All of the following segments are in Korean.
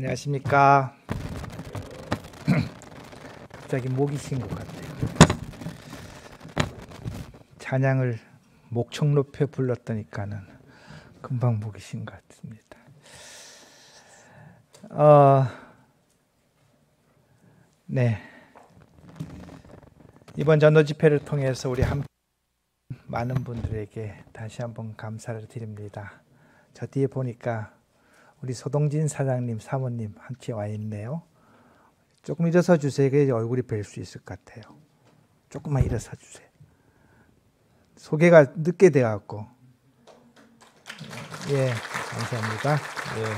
안녕하십니까. 갑자기 목이 쉰것 같아요. 찬양을 목청 높여 불렀더니까는 금방 목이 쉰것 같습니다. 어, 네. 이번 전도 집회를 통해서 우리 함 많은 분들에게 다시 한번 감사를 드립니다. 저 뒤에 보니까 우리 서동진 사장님, 사모님 함께 와 있네요. 조금 일어서 주세요. 그래 얼굴이 뵐 수 있을 것 같아요. 조금만 일어서 주세요. 소개가 늦게 돼갖고. 예, 감사합니다. 예.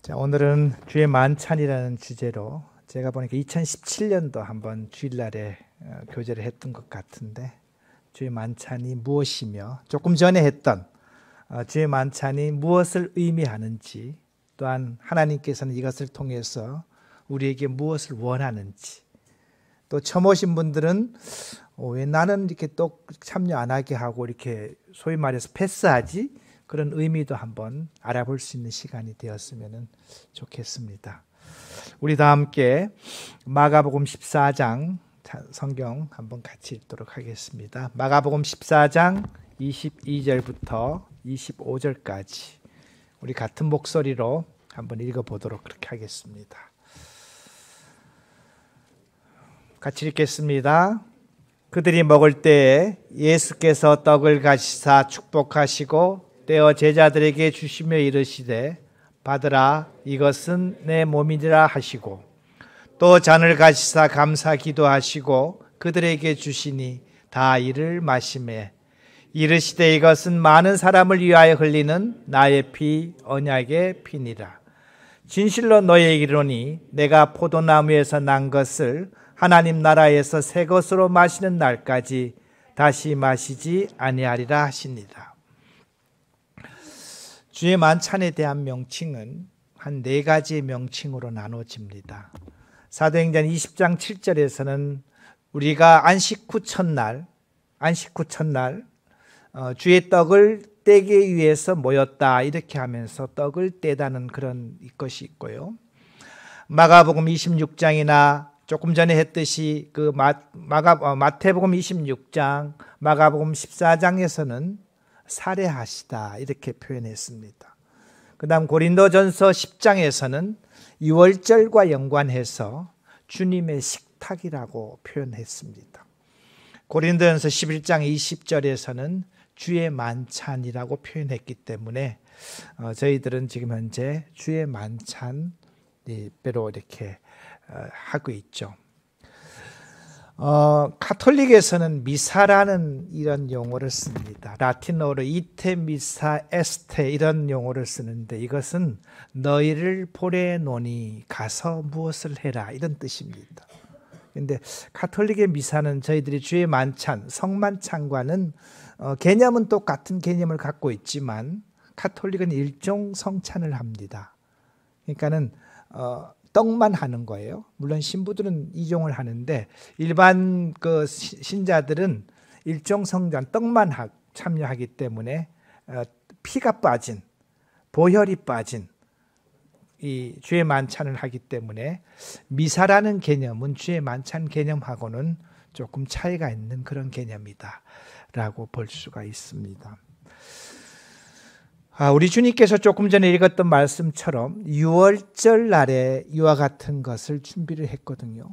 자, 오늘은 주의 만찬이라는 주제로 제가 보니까 2017년도 한번 주일날에 어, 교제를 했던 것 같은데 주의 만찬이 무엇이며 조금 전에 했던 주의 아, 만찬이 무엇을 의미하는지 또한 하나님께서는 이것을 통해서 우리에게 무엇을 원하는지 또 처음 오신 분들은 어, 왜 나는 이렇게 또 참여 안 하게 하고 이렇게 소위 말해서 패스하지 그런 의미도 한번 알아볼 수 있는 시간이 되었으면 좋겠습니다. 우리 다 함께 마가복음 14장 성경 한번 같이 읽도록 하겠습니다. 마가복음 14장 22절부터 25절까지 우리 같은 목소리로 한번 읽어보도록 그렇게 하겠습니다. 같이 읽겠습니다. 그들이 먹을 때에 예수께서 떡을 가시사 축복하시고 떼어 제자들에게 주시며 이르시되 받으라 이것은 내 몸이니라 하시고 또 잔을 가시사 감사 기도하시고 그들에게 주시니 다 이를 마심에 이르시되 이것은 많은 사람을 위하여 흘리는 나의 피 언약의 피니라. 진실로 너희에게 이르니 내가 포도나무에서 난 것을 하나님 나라에서 새 것으로 마시는 날까지 다시 마시지 아니하리라 하십니다. 주의 만찬에 대한 명칭은 한 네 가지의 명칭으로 나눠집니다. 사도행전 20장 7절에서는 우리가 안식 후 첫날, 안식 후 첫날 어, 주의 떡을 떼기 위해서 모였다 이렇게 하면서 떡을 떼다는 그런 것이 있고요. 마가복음 26장이나 조금 전에 했듯이 그 마, 마가, 어, 마태복음 26장, 마가복음 14장에서는 살해하시다 이렇게 표현했습니다. 그다음 고린도전서 10장에서는 유월절과 연관해서 주님의 식탁이라고 표현했습니다. 고린도전서 11장 20절에서는 주의 만찬이라고 표현했기 때문에 어, 저희들은 지금 현재 주의 만찬배로 예, 이렇게 어, 하고 있죠. 어, 카톨릭에서는 미사라는 이런 용어를 씁니다. 라틴어로 이테 미사 에스테 이런 용어를 쓰는데 이것은 너희를 보내 노니 가서 무엇을 해라 이런 뜻입니다. 근데 카톨릭의 미사는 저희들이 주의 만찬, 성만찬과는 어, 개념은 똑같은 개념을 갖고 있지만 카톨릭은 일종 성찬을 합니다. 그러니까는 어, 떡만 하는 거예요. 물론 신부들은 이종을 하는데 일반 그 신자들은 일종 성전 떡만 하, 참여하기 때문에 어, 피가 빠진 보혈이 빠진 이 주의 만찬을 하기 때문에 미사라는 개념은 주의 만찬 개념하고는 조금 차이가 있는 그런 개념이다. 라고 볼 수가 있습니다. 아, 우리 주님께서 조금 전에 읽었던 말씀처럼 6월절 날에 이와 같은 것을 준비를 했거든요.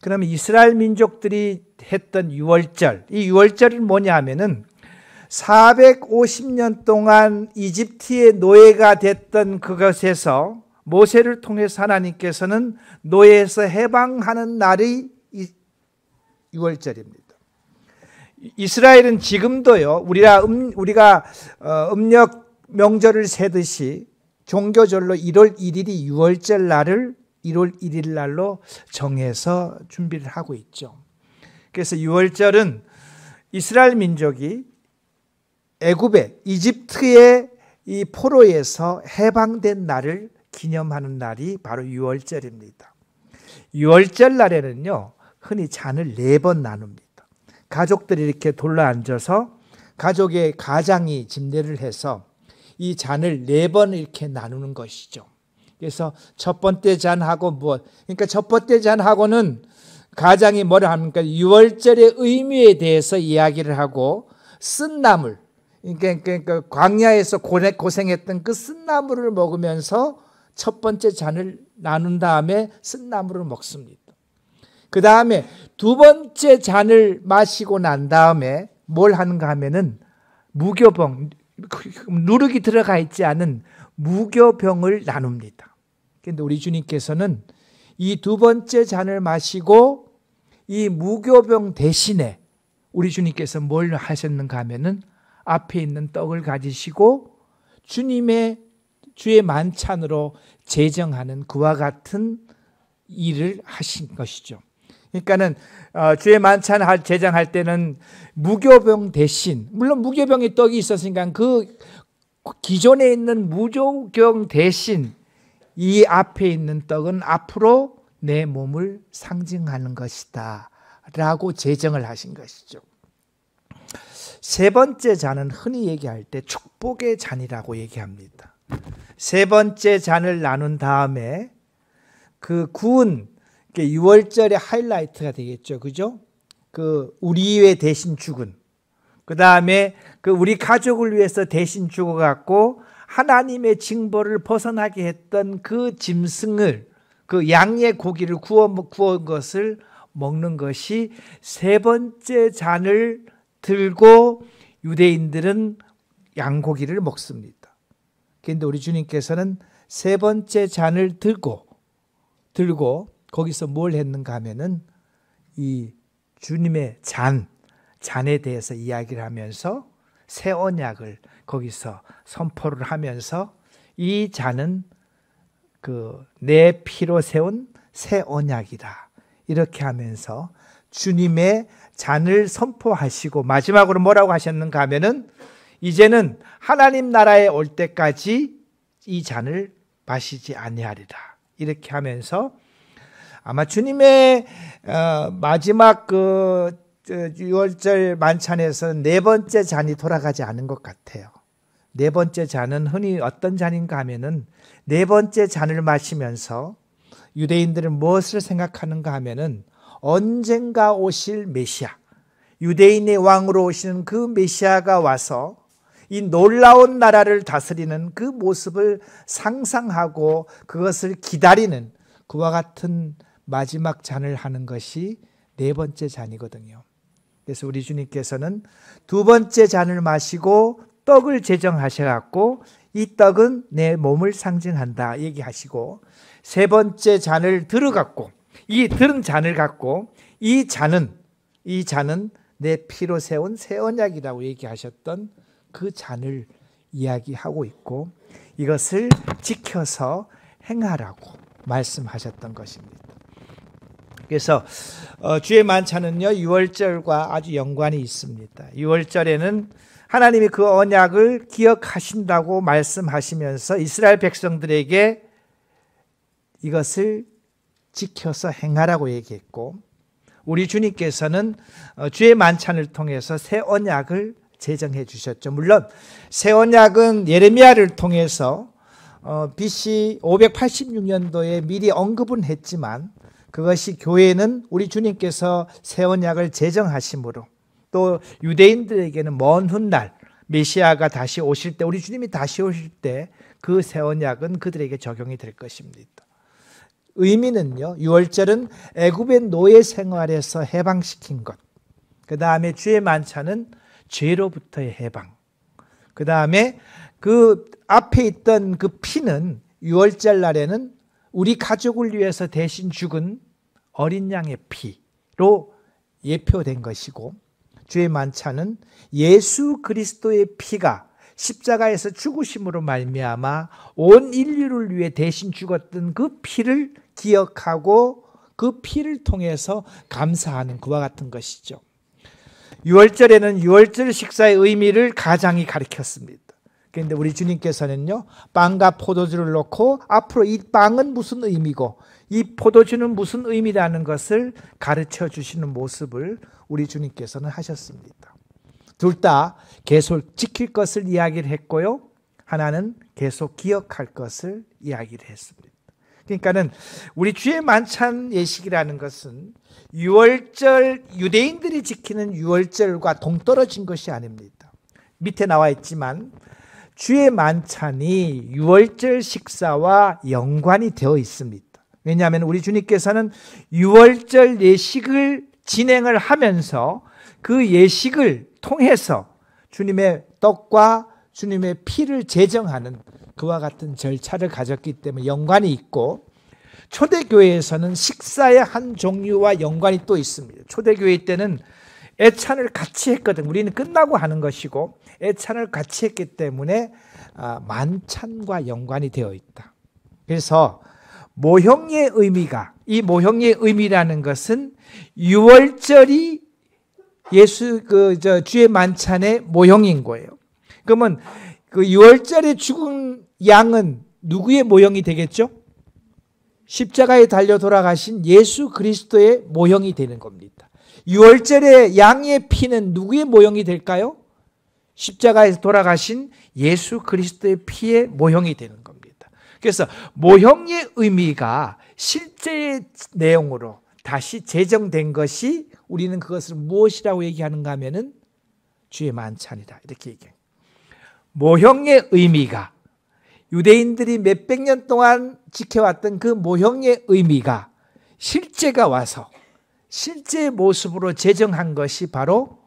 그러면 이스라엘 민족들이 했던 6월절, 이 6월절은 뭐냐 하면은 450년 동안 이집트의 노예가 됐던 그것에서 모세를 통해서 하나님께서는 노예에서 해방하는 날이 6월절입니다. 이스라엘은 지금도요. 우리가 음, 우리가 어, 음력 명절을 세듯이 종교절로 1월 1일이 6월절 날을 1월 1일 날로 정해서 준비를 하고 있죠. 그래서 6월절은 이스라엘 민족이 애굽의 이집트의 이 포로에서 해방된 날을 기념하는 날이 바로 6월절입니다. 6월절 날에는요. 흔히 잔을 네 번 나눕니다. 가족들이 이렇게 둘러앉아서 가족의 가장이 집례를 해서 이 잔을 네 번 이렇게 나누는 것이죠. 그래서 첫 번째 잔하고 무엇? 그러니까 첫 번째 잔하고는 가장이 뭐라 합니까? 유월절의 의미에 대해서 이야기를 하고 쓴나물, 그러니까, 그러니까 광야에서 고생했던 그 쓴나물을 먹으면서 첫 번째 잔을 나눈 다음에 쓴나물을 먹습니다. 그 다음에 두 번째 잔을 마시고 난 다음에 뭘 하는가 하면은 무교병, 그, 그, 누룩이 들어가 있지 않은 무교병을 나눕니다. 그런데 우리 주님께서는 이 두 번째 잔을 마시고 이 무교병 대신에 우리 주님께서 뭘 하셨는가 하면은 앞에 있는 떡을 가지시고 주님의 주의 만찬으로 제정하는 그와 같은 일을 하신 것이죠. 그러니까는 어, 주의 만찬 제장할 때는 무교병 대신 물론 무교병이 떡이 있었으니까 그 기존에 있는 무교병 대신 이 앞에 있는 떡은 앞으로 내 몸을 상징하는 것이다 라고 제정을 하신 것이죠. 세 번째 잔은 흔히 얘기할 때 축복의 잔이라고 얘기합니다. 세 번째 잔을 나눈 다음에 그 구운 6월절의 하이라이트가 되겠죠. 그죠? 그 우리의 대신 죽은 그 다음에 그 우리 가족을 위해서 대신 죽어갖고 하나님의 징벌을 벗어나게 했던 그 짐승을 그 양의 고기를 구워 구운 것을 먹는 것이 세 번째 잔을 들고 유대인들은 양고기를 먹습니다. 그런데 우리 주님께서는 세 번째 잔을 들고 들고 거기서 뭘 했는가 하면은 이 주님의 잔, 잔에 대해서 이야기를 하면서 새 언약을 거기서 선포를 하면서 이 잔은 그 내 피로 세운 새 언약이다. 이렇게 하면서 주님의 잔을 선포하시고 마지막으로 뭐라고 하셨는가 하면은 이제는 하나님 나라에 올 때까지 이 잔을 마시지 아니하리라. 이렇게 하면서 아마 주님의 어, 마지막 그 6월절 만찬에서 네 번째 잔이 돌아가지 않은 것 같아요. 네 번째 잔은 흔히 어떤 잔인가 하면은 네 번째 잔을 마시면서 유대인들은 무엇을 생각하는가 하면은 언젠가 오실 메시아, 유대인의 왕으로 오시는 그 메시아가 와서 이 놀라운 나라를 다스리는 그 모습을 상상하고 그것을 기다리는 그와 같은 마지막 잔을 하는 것이 네 번째 잔이거든요. 그래서 우리 주님께서는 두 번째 잔을 마시고 떡을 제정하셔갖고 이 떡은 내 몸을 상징한다 얘기하시고 세 번째 잔을 들어갖고 이 들은 잔을 갖고 이 잔은 이 잔은 내 피로 세운 새 언약이라고 얘기하셨던 그 잔을 이야기하고 있고 이것을 지켜서 행하라고 말씀하셨던 것입니다. 그래서 어, 주의 만찬은요 유월절과 아주 연관이 있습니다. 유월절에는 하나님이 그 언약을 기억하신다고 말씀하시면서 이스라엘 백성들에게 이것을 지켜서 행하라고 얘기했고 우리 주님께서는 어, 주의 만찬을 통해서 새 언약을 제정해 주셨죠. 물론 새 언약은 예레미야를 통해서 어, BC 586년도에 미리 언급은 했지만 그것이 교회는 우리 주님께서 세 언약을 제정하심으로 또 유대인들에게는 먼 훗날 메시아가 다시 오실 때 우리 주님이 다시 오실 때 그세 언약은 그들에게 적용이 될 것입니다. 의미는요. 유월절은 애굽의 노예 생활에서 해방시킨 것. 그다음에 주의 만찬은 죄로부터의 해방. 그다음에 그 앞에 있던 그 피는 유월절 날에는 우리 가족을 위해서 대신 죽은 어린 양의 피로 예표된 것이고 주의 만찬은 예수 그리스도의 피가 십자가에서 죽으심으로 말미암아 온 인류를 위해 대신 죽었던 그 피를 기억하고 그 피를 통해서 감사하는 그와 같은 것이죠. 유월절에는유월절 식사의 의미를 가장이 가리켰습니다. 그런데 우리 주님께서는요, 빵과 포도주를 놓고 앞으로 이 빵은 무슨 의미고 이 포도주는 무슨 의미라는 것을 가르쳐 주시는 모습을 우리 주님께서는 하셨습니다. 둘 다 계속 지킬 것을 이야기를 했고요. 하나는 계속 기억할 것을 이야기를 했습니다. 그러니까는 우리 주의 만찬 예식이라는 것은 유월절 유대인들이 지키는 유월절과 동떨어진 것이 아닙니다. 밑에 나와 있지만 주의 만찬이 유월절 식사와 연관이 되어 있습니다. 왜냐하면 우리 주님께서는 유월절 예식을 진행을 하면서 그 예식을 통해서 주님의 떡과 주님의 피를 제정하는 그와 같은 절차를 가졌기 때문에 연관이 있고 초대교회에서는 식사의 한 종류와 연관이 또 있습니다. 초대교회 때는 애찬을 같이 했거든. 우리는 끝나고 하는 것이고 애찬을 같이 했기 때문에 아, 만찬과 연관이 되어 있다. 그래서 모형의 의미가 이 모형의 의미라는 것은 유월절이 예수 그 저 주의 만찬의 모형인 거예요. 그러면 그 6월절에 죽은 양은 누구의 모형이 되겠죠? 십자가에 달려 돌아가신 예수 그리스도의 모형이 되는 겁니다. 유월절에 양의 피는 누구의 모형이 될까요? 십자가에서 돌아가신 예수 그리스도의 피의 모형이 되는 겁니다. 그래서 모형의 의미가 실제 내용으로 다시 재정된 것이 우리는 그것을 무엇이라고 얘기하는가 하면은 주의 만찬이다. 이렇게 얘기해요. 모형의 의미가 유대인들이 몇 백 년 동안 지켜왔던 그 모형의 의미가 실제가 와서 실제 모습으로 제정한 것이 바로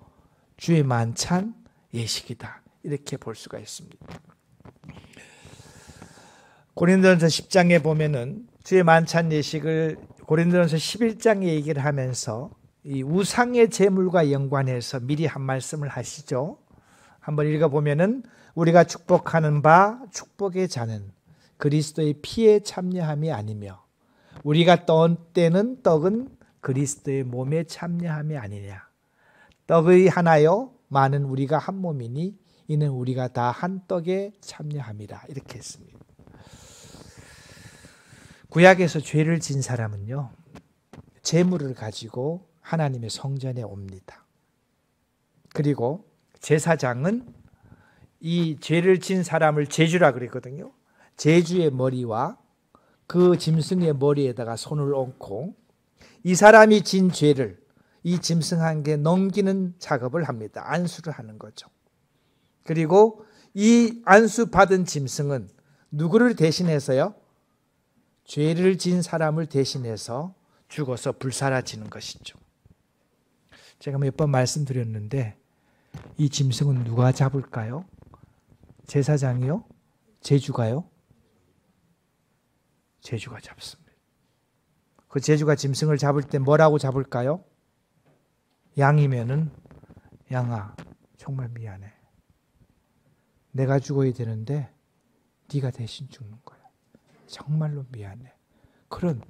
주의 만찬 예식이다. 이렇게 볼 수가 있습니다. 고린도전서 10장에 보면은 주의 만찬 예식을 고린도전서 11장에 얘기를 하면서 이 우상의 제물과 연관해서 미리 한 말씀을 하시죠. 한번 읽어 보면은 우리가 축복하는 바 축복의 잔은 그리스도의 피에 참여함이 아니며 우리가 떠 때는 떡은 그리스도의 몸에 참여함이 아니냐. 떡의 하나요 많은 우리가 한 몸이니 이는 우리가 다 한 떡에 참여함이라 이렇게 했습니다. 구약에서 죄를 진 사람은요. 재물을 가지고 하나님의 성전에 옵니다. 그리고 제사장은 이 죄를 진 사람을 제주라 그랬거든요. 제주의 머리와 그 짐승의 머리에다가 손을 얹고 이 사람이 진 죄를 이 짐승한 게 넘기는 작업을 합니다. 안수를 하는 거죠. 그리고 이 안수 받은 짐승은 누구를 대신해서요? 죄를 진 사람을 대신해서 죽어서 불사라지는 것이죠. 제가 몇 번 말씀드렸는데 이 짐승은 누가 잡을까요? 제사장이요? 제주가요? 제주가 잡습니다. 그 제주가 짐승을 잡을 때 뭐라고 잡을까요? 양이면은 양아 정말 미안해. 내가 죽어야 되는데 네가 대신 죽는 거야. 정말로 미안해. 그런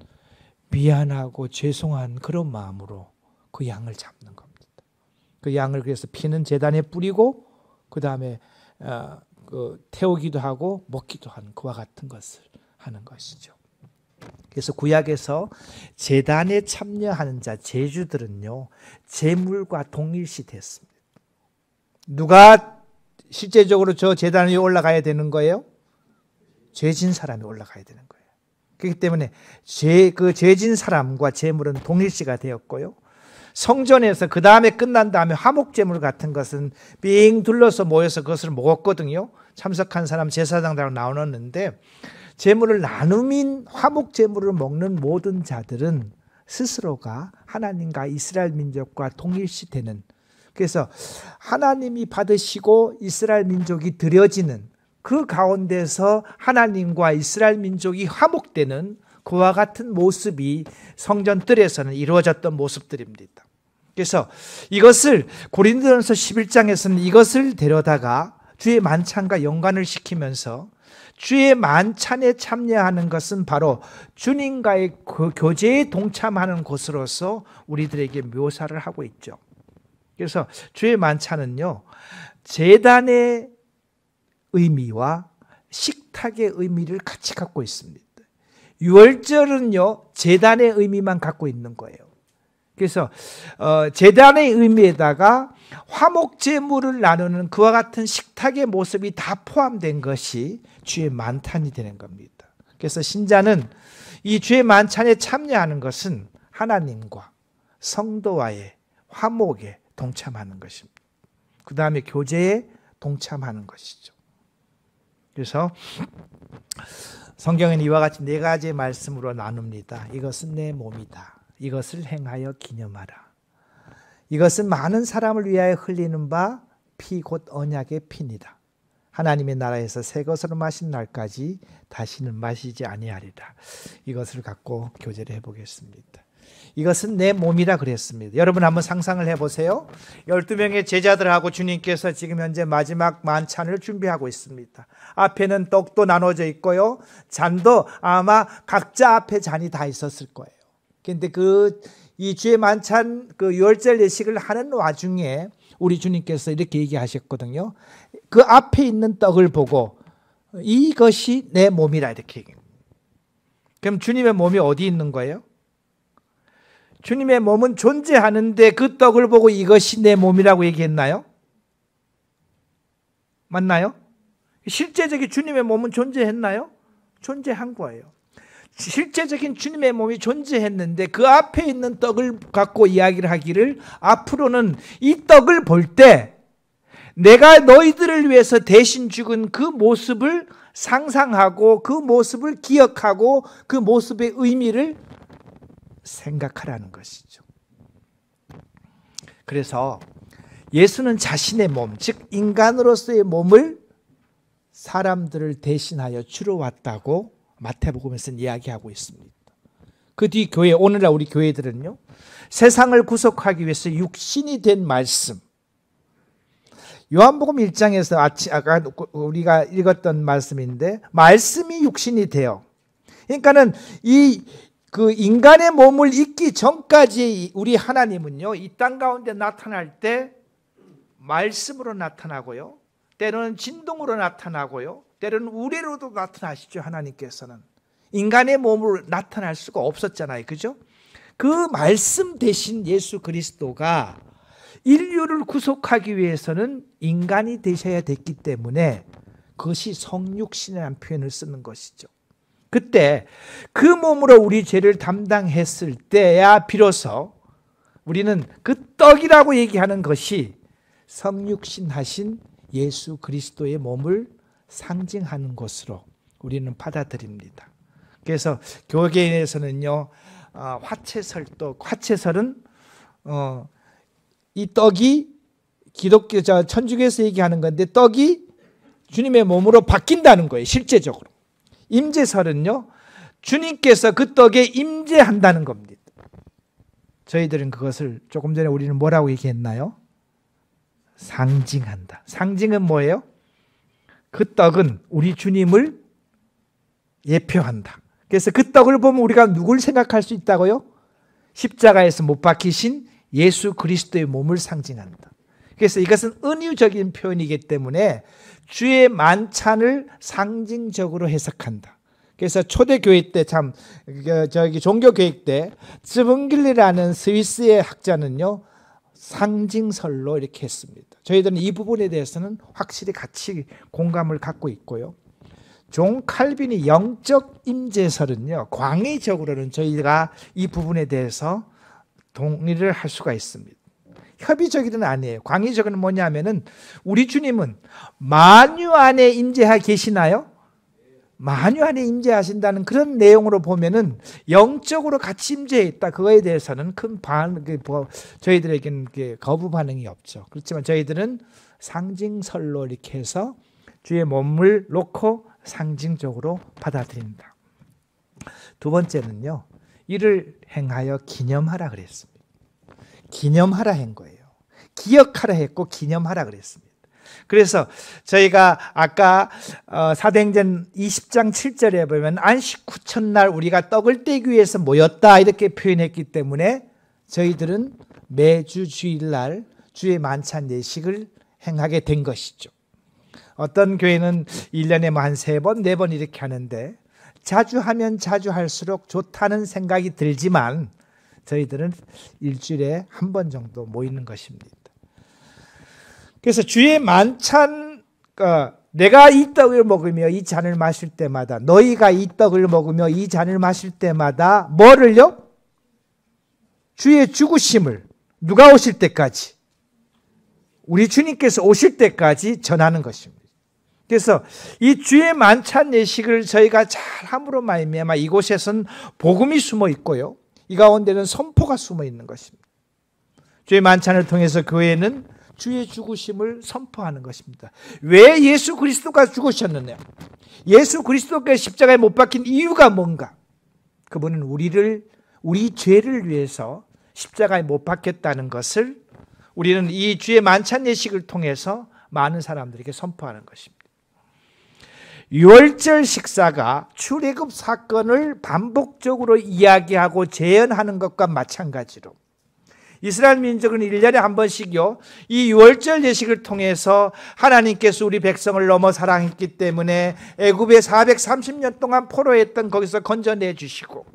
미안하고 죄송한 그런 마음으로 그 양을 잡는 겁니다. 그 양을 그래서 피는 재단에 뿌리고 그 다음에 어, 그 태우기도 하고 먹기도 하는 그와 같은 것을 하는 것이죠. 그래서 구약에서 재단에 참여하는 자, 제주들은요, 재물과 동일시 됐습니다. 누가 실제적으로 저 재단 위에 올라가야 되는 거예요? 죄진 사람이 올라가야 되는 거예요. 그렇기 때문에 죄, 그 죄진 사람과 재물은 동일시가 되었고요. 성전에서 그 다음에 끝난 다음에 화목제물 같은 것은 빙 둘러서 모여서 그것을 먹었거든요. 참석한 사람 제사장으 나오는데 재물을 나눔인 화목 재물을 먹는 모든 자들은 스스로가 하나님과 이스라엘 민족과 동일시 되는 그래서 하나님이 받으시고 이스라엘 민족이 드려지는 그 가운데서 하나님과 이스라엘 민족이 화목되는 그와 같은 모습이 성전 뜰에서는 이루어졌던 모습들입니다. 그래서 이것을 고린도전서 11장에서는 이것을 데려다가 주의 만찬과 연관을 시키면서 주의 만찬에 참여하는 것은 바로 주님과의 그 교제에 동참하는 것으로서 우리들에게 묘사를 하고 있죠. 그래서 주의 만찬은요, 재단의 의미와 식탁의 의미를 같이 갖고 있습니다. 유월절은요, 재단의 의미만 갖고 있는 거예요. 그래서, 어, 재단의 의미에다가 화목제물을 나누는 그와 같은 식탁의 모습이 다 포함된 것이 주의 만찬이 되는 겁니다. 그래서 신자는 이 주의 만찬에 참여하는 것은 하나님과 성도와의 화목에 동참하는 것입니다. 그 다음에 교제에 동참하는 것이죠. 그래서 성경은 이와 같이 네 가지의 말씀으로 나눕니다. 이것은 내 몸이다. 이것을 행하여 기념하라. 이것은 많은 사람을 위하여 흘리는 바 피 곧 언약의 피니라. 하나님의 나라에서 새 것으로 마신 날까지 다시는 마시지 아니하리라. 이것을 갖고 교제를 해보겠습니다. 이것은 내 몸이라 그랬습니다. 여러분 한번 상상을 해보세요. 12명의 제자들하고 주님께서 지금 현재 마지막 만찬을 준비하고 있습니다. 앞에는 떡도 나눠져 있고요. 잔도 아마 각자 앞에 잔이 다 있었을 거예요. 근데 그이 주의 만찬 그 유월절 예식을 하는 와중에 우리 주님께서 이렇게 얘기하셨거든요. 그 앞에 있는 떡을 보고 이것이 내 몸이라 이렇게 얘기합니 그럼 주님의 몸이 어디 있는 거예요? 주님의 몸은 존재하는데 그 떡을 보고 이것이 내 몸이라고 얘기했나요? 맞나요? 실제적인 주님의 몸은 존재했나요? 존재한 거예요. 실제적인 주님의 몸이 존재했는데 그 앞에 있는 떡을 갖고 이야기를 하기를 앞으로는 이 떡을 볼 때 내가 너희들을 위해서 대신 죽은 그 모습을 상상하고 그 모습을 기억하고 그 모습의 의미를 생각하라는 것이죠. 그래서 예수는 자신의 몸, 즉 인간으로서의 몸을 사람들을 대신하여 주러 왔다고 마태복음에서는 이야기하고 있습니다. 그 뒤 교회 오늘날 우리 교회들은요. 세상을 구속하기 위해서 육신이 된 말씀. 요한복음 1장에서 아까 우리가 읽었던 말씀인데 말씀이 육신이 돼요. 그러니까는 이 그 인간의 몸을 입기 전까지 우리 하나님은요. 이 땅 가운데 나타날 때 말씀으로 나타나고요. 때로는 진동으로 나타나고요. 때로는 우레로도 나타나시죠. 하나님께서는 인간의 몸으로 나타날 수가 없었잖아요. 그죠? 그 말씀 대신 예수 그리스도가 인류를 구속하기 위해서는 인간이 되셔야 됐기 때문에 그것이 성육신이라는 표현을 쓰는 것이죠. 그때 그 몸으로 우리 죄를 담당했을 때야 비로소 우리는 그 떡이라고 얘기하는 것이 성육신하신 예수 그리스도의 몸을 상징하는 것으로 우리는 받아들입니다. 그래서 교계에서는요 아, 화채설떡 화채설은 어, 이 떡이 기독교 자 천주교에서 얘기하는 건데 떡이 주님의 몸으로 바뀐다는 거예요 실제적으로 임재설은요 주님께서 그 떡에 임재한다는 겁니다. 저희들은 그것을 조금 전에 우리는 뭐라고 얘기했나요? 상징한다. 상징은 뭐예요? 그 떡은 우리 주님을 예표한다. 그래서 그 떡을 보면 우리가 누굴 생각할 수 있다고요? 십자가에서 못 박히신 예수 그리스도의 몸을 상징한다. 그래서 이것은 은유적인 표현이기 때문에 주의 만찬을 상징적으로 해석한다. 그래서 초대교회 때 참, 그, 저기 종교교육 때, 쯔븐길리라는 스위스의 학자는요, 상징설로 이렇게 했습니다. 저희들은 이 부분에 대해서는 확실히 같이 공감을 갖고 있고요. 존 칼빈이 영적 임재설은요. 광의적으로는 저희가 이 부분에 대해서 동의를 할 수가 있습니다. 협의적이든 아니에요. 광의적은 뭐냐면은 우리 주님은 만유 안에 임재하 계시나요? 만유 안에 임재하신다는 그런 내용으로 보면은 영적으로 같이 임재했다. 그거에 대해서는 큰 반, 응 그 뭐 저희들에게는 거부 반응이 없죠. 그렇지만 저희들은 상징설로 이렇게 해서 주의 몸을 놓고 상징적으로 받아들인다. 두 번째는요, 이를 행하여 기념하라 그랬습니다. 기념하라 한 거예요. 기억하라 했고 기념하라 그랬습니다. 그래서 저희가 아까 어, 사도행전 20장 7절에 보면 안식 후 첫날 우리가 떡을 떼기 위해서 모였다 이렇게 표현했기 때문에 저희들은 매주 주일날 주의 만찬 예식을 행하게 된 것이죠. 어떤 교회는 1년에 뭐한 3번, 4번 이렇게 하는데 자주 하면 자주 할수록 좋다는 생각이 들지만 저희들은 일주일에 한 번 정도 모이는 것입니다. 그래서 주의 만찬 어, 내가 이 떡을 먹으며 이 잔을 마실 때마다 너희가 이 떡을 먹으며 이 잔을 마실 때마다 뭐를요? 주의 죽으심을 누가 오실 때까지 우리 주님께서 오실 때까지 전하는 것입니다. 그래서 이 주의 만찬 예식을 저희가 잘 함으로 말미암아 이곳에선 복음이 숨어 있고요. 이 가운데는 선포가 숨어 있는 것입니다. 주의 만찬을 통해서 교회는 주의 죽으심을 선포하는 것입니다. 왜 예수 그리스도가 죽으셨느냐? 예수 그리스도께 십자가에 못 박힌 이유가 뭔가? 그분은 우리를 우리 죄를 위해서 십자가에 못 박혔다는 것을 우리는 이 주의 만찬 예식을 통해서 많은 사람들에게 선포하는 것입니다. 6월절 식사가 출애굽 사건을 반복적으로 이야기하고 재현하는 것과 마찬가지로 이스라엘 민족은 1년에 한 번씩요. 이 6월절 예식을 통해서 하나님께서 우리 백성을 넘어 사랑했기 때문에 애굽에 430년 동안 포로했던 거기서 건져내 주시고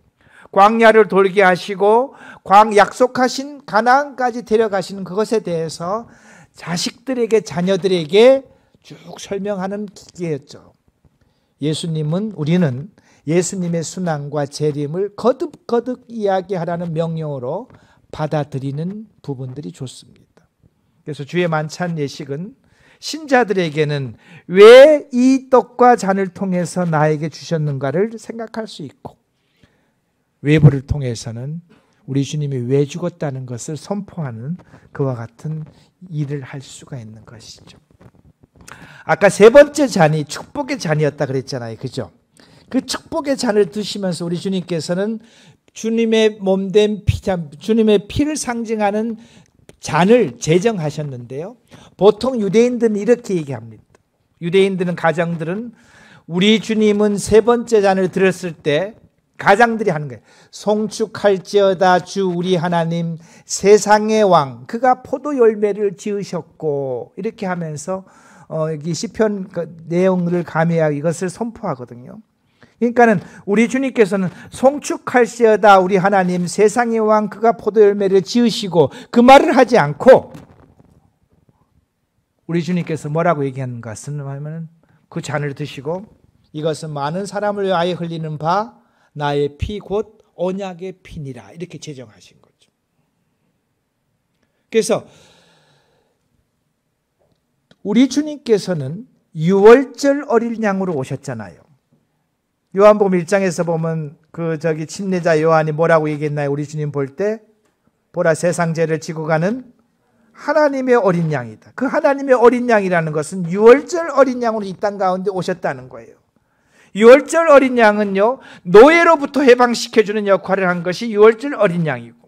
광야를 돌게 하시고 광 약속하신 가나안까지 데려가시는 그것에 대해서 자식들에게 자녀들에게 쭉 설명하는 기계였죠. 예수님은 우리는 예수님의 순환과 재림을 거듭거듭 이야기하라는 명령으로 받아들이는 부분들이 좋습니다. 그래서 주의 만찬 예식은 신자들에게는 왜 이 떡과 잔을 통해서 나에게 주셨는가를 생각할 수 있고 외부를 통해서는 우리 주님이 왜 죽었다는 것을 선포하는 그와 같은 일을 할 수가 있는 것이죠. 아까 세 번째 잔이 축복의 잔이었다 그랬잖아요. 그죠? 그 축복의 잔을 드시면서 우리 주님께서는 주님의 몸된 피 주님의 피를 상징하는 잔을 제정하셨는데요. 보통 유대인들은 이렇게 얘기합니다. 유대인들은 가장들은 우리 주님은 세 번째 잔을 들었을 때 가장들이 하는 거예요. 송축할지어다 주 우리 하나님 세상의 왕 그가 포도 열매를 지으셨고 이렇게 하면서 어, 이 시편 그 내용을 가미하 이것을 선포하거든요. 그러니까는 우리 주님께서는 송축할시어다 우리 하나님 세상의 왕 그가 포도 열매를 지으시고 그 말을 하지 않고 우리 주님께서 뭐라고 얘기하는 것은 그 잔을 드시고 이것은 많은 사람을 아예 흘리는 바 나의 피 곧 언약의 피니라 이렇게 제정하신 거죠. 그래서 우리 주님께서는 유월절 어린 양으로 오셨잖아요. 요한복음 1장에서 보면 그 저기 침례자 요한이 뭐라고 얘기했나요? 우리 주님 볼 때 보라 세상 죄를 지고 가는 하나님의 어린 양이다. 그 하나님의 어린 양이라는 것은 유월절 어린 양으로 이 땅 가운데 오셨다는 거예요. 유월절 어린 양은요 노예로부터 해방시켜주는 역할을 한 것이 유월절 어린 양이고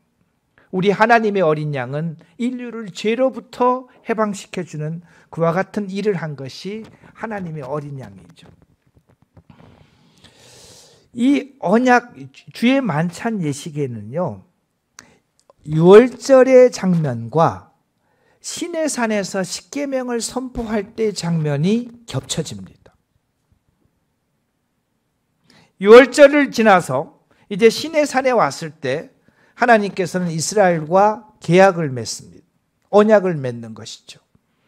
우리 하나님의 어린 양은 인류를 죄로부터 해방시켜주는 그와 같은 일을 한 것이 하나님의 어린 양이죠. 이 언약 주의 만찬 예식에는요. 유월절의 장면과 시내 산에서 십계명을 선포할 때 장면이 겹쳐집니다. 유월절을 지나서 이제 시내 산에 왔을 때 하나님께서는 이스라엘과 계약을 맺습니다. 언약을 맺는 것이죠.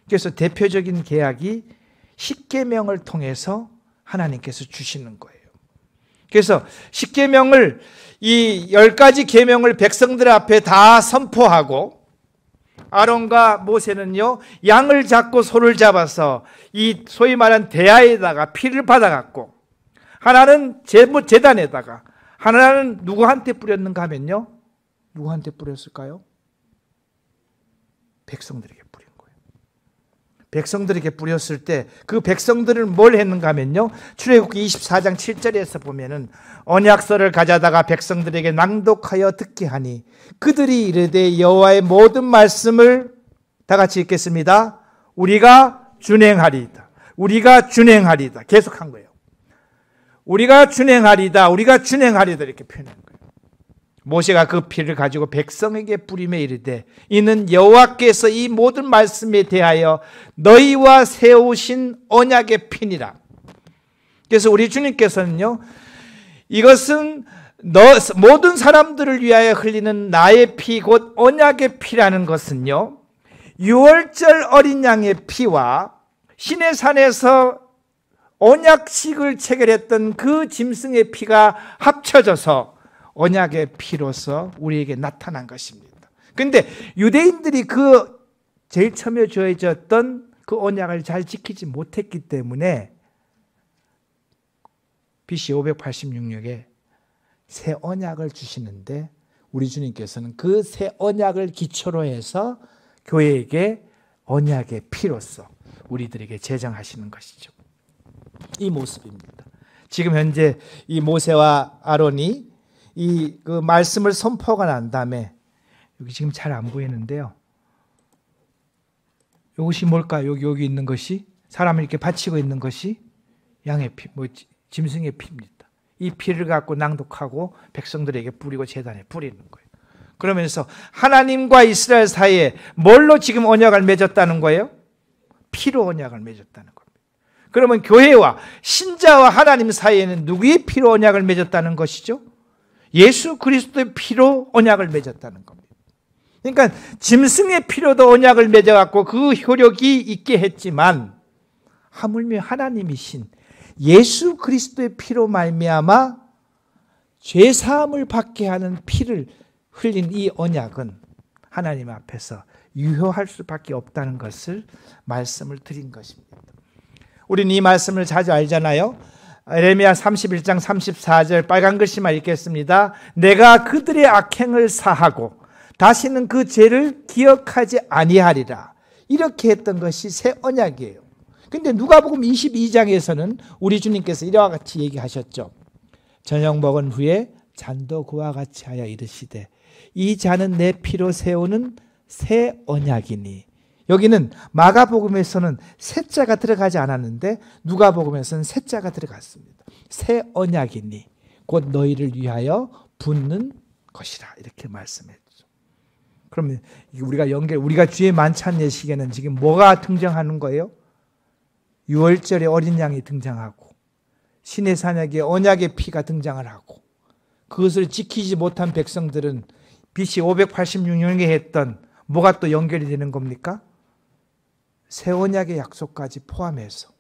그래서 대표적인 계약이 십계명을 통해서 하나님께서 주시는 거예요. 그래서 십계명을 이 열 가지 계명을 백성들 앞에 다 선포하고 아론과 모세는요 양을 잡고 소를 잡아서 이 소위 말한 대야에다가 피를 받아갖고 하나는 제무 재단에다가 하나는 누구한테 뿌렸는가 하면요 누구한테 뿌렸을까요? 백성들에게 백성들에게 뿌렸을 때 그 백성들은 뭘 했는가 하면요. 출애굽기 24장 7절에서 보면은 언약서를 가져다가 백성들에게 낭독하여 듣게 하니 그들이 이르되 여호와의 모든 말씀을 다 같이 읽겠습니다. 우리가 준행하리이다. 우리가 준행하리이다. 계속한 거예요. 우리가 준행하리다. 우리가 준행하리다 이렇게 표현한 요 모세가 그 피를 가지고 백성에게 뿌리며 이르되 이는 여호와께서 이 모든 말씀에 대하여 너희와 세우신 언약의 피니라. 그래서 우리 주님께서는요. 이것은 너, 모든 사람들을 위하여 흘리는 나의 피 곧 언약의 피라는 것은요. 유월절 어린 양의 피와 신의 산에서 언약식을 체결했던 그 짐승의 피가 합쳐져서 언약의 피로서 우리에게 나타난 것입니다. 근데 유대인들이 그 제일 처음에 주어졌던 그 언약을 잘 지키지 못했기 때문에 BC 586년에 새 언약을 주시는데 우리 주님께서는 그 새 언약을 기초로 해서 교회에게 언약의 피로서 우리들에게 제정하시는 것이죠. 이 모습입니다. 지금 현재 이 모세와 아론이 이그 말씀을 선포가 난 다음에 여기 지금 잘 안 보이는데요. 이것이 뭘까? 여기 여기 있는 것이 사람을 이렇게 바치고 있는 것이 양의 피, 뭐 짐승의 피입니다. 이 피를 갖고 낭독하고 백성들에게 뿌리고 재단에 뿌리는 거예요. 그러면서 하나님과 이스라엘 사이에 뭘로 지금 언약을 맺었다는 거예요? 피로 언약을 맺었다는 겁니다. 그러면 교회와 신자와 하나님 사이에는 누구의 피로 언약을 맺었다는 것이죠? 예수 그리스도의 피로 언약을 맺었다는 겁니다. 그러니까 짐승의 피로도 언약을 맺어갖고 그 효력이 있게 했지만 하물며 하나님이신 예수 그리스도의 피로 말미암아 죄 사함을 받게 하는 피를 흘린 이 언약은 하나님 앞에서 유효할 수밖에 없다는 것을 말씀을 드린 것입니다. 우리는 이 말씀을 자주 알잖아요. 에레미야 31장 34절 빨간 글씨만 읽겠습니다. 내가 그들의 악행을 사하고 다시는 그 죄를 기억하지 아니하리라. 이렇게 했던 것이 새 언약이에요. 근데 누가복음 22장에서는 우리 주님께서 이와 같이 얘기하셨죠. 저녁 먹은 후에 잔도 그와 같이 하여 이르시되 이 잔은 내 피로 세우는 새 언약이니 여기는 마가복음에서는 셋자가 들어가지 않았는데 누가복음에서는 셋자가 들어갔습니다. 새 언약이니 곧 너희를 위하여 붙는 것이라 이렇게 말씀했죠. 그럼 우리가 연결 우리가 주의 만찬 예식에는 지금 뭐가 등장하는 거예요? 유월절에 어린 양이 등장하고 신의 산약에 언약의 피가 등장을 하고 그것을 지키지 못한 백성들은 BC 586년에 했던 뭐가 또 연결이 되는 겁니까? 새 언약의 약속까지 포함해서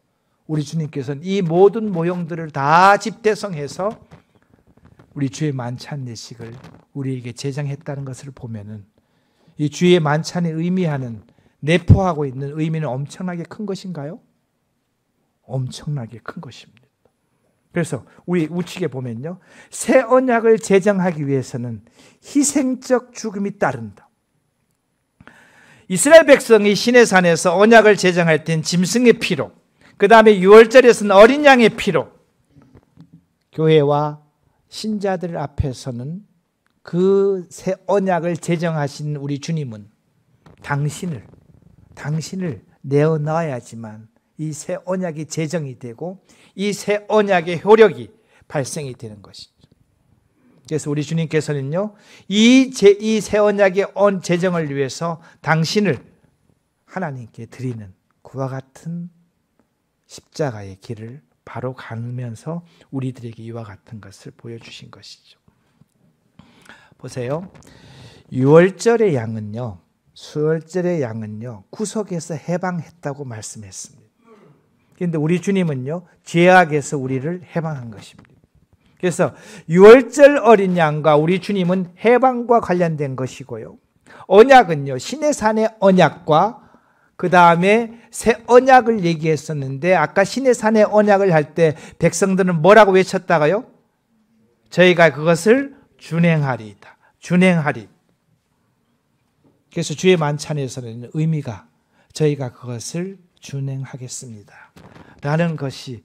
우리 주님께서는 이 모든 모형들을 다 집대성해서 우리 주의 만찬 내식을 우리에게 제정했다는 것을 보면은 이 주의 만찬이 의미하는 내포하고 있는 의미는 엄청나게 큰 것인가요? 엄청나게 큰 것입니다. 그래서 우리 우측에 보면요. 새 언약을 제정하기 위해서는 희생적 죽음이 따른다. 이스라엘 백성이 신의 산에서 언약을 제정할 땐 짐승의 피로, 그 다음에 6월절에서는 어린 양의 피로, 교회와 신자들 앞에서는 그 새 언약을 제정하신 우리 주님은 당신을, 당신을 내어놔야지만 이 새 언약이 제정이 되고 이 새 언약의 효력이 발생이 되는 것입니다. 그래서 우리 주님께서는요, 이, 제, 이새 언약의 온 재정을 위해서 당신을 하나님께 드리는 그와 같은 십자가의 길을 바로 가면서 우리들에게 이와 같은 것을 보여주신 것이죠. 보세요. 6월절의 양은요, 수월절의 양은요, 구속에서 해방했다고 말씀했습니다. 그런데 우리 주님은요, 죄악에서 우리를 해방한 것입니다. 그래서 유월절 어린 양과 우리 주님은 해방과 관련된 것이고요. 언약은요. 신의 산의 언약과 그 다음에 새 언약을 얘기했었는데 아까 신의 산의 언약을 할 때 백성들은 뭐라고 외쳤다가요? 저희가 그것을 준행하리이다. 준행하리. 그래서 주의 만찬에서는 의미가 저희가 그것을 준행하겠습니다. 라는 것이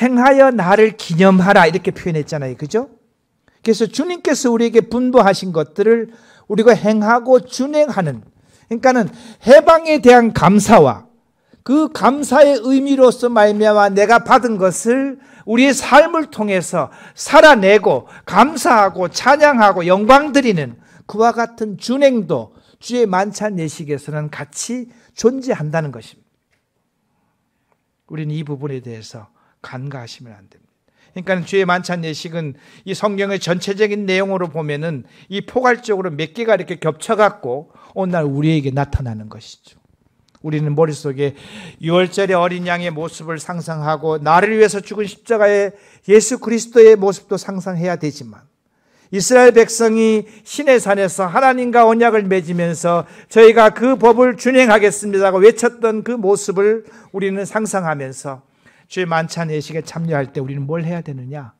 행하여 나를 기념하라 이렇게 표현했잖아요. 그죠? 그래서 주님께서 우리에게 분부하신 것들을 우리가 행하고 준행하는 그러니까는 해방에 대한 감사와 그 감사의 의미로서 말미암아 내가 받은 것을 우리의 삶을 통해서 살아내고 감사하고 찬양하고 영광 드리는 그와 같은 준행도 주의 만찬 예식에서는 같이 존재한다는 것입니다. 우리는 이 부분에 대해서 간과하시면 안 됩니다. 그러니까 주의 만찬 예식은 이 성경의 전체적인 내용으로 보면은 이 포괄적으로 몇 개가 이렇게 겹쳐갖고 오늘 우리에게 나타나는 것이죠. 우리는 머릿속에 6월절의 어린 양의 모습을 상상하고 나를 위해서 죽은 십자가의 예수 그리스도의 모습도 상상해야 되지만 이스라엘 백성이 신의 산에서 하나님과 언약을 맺으면서 저희가 그 법을 준행하겠습니다고 외쳤던 그 모습을 우리는 상상하면서 주의 만찬 예식에 참여할 때 우리는 뭘 해야 되느냐?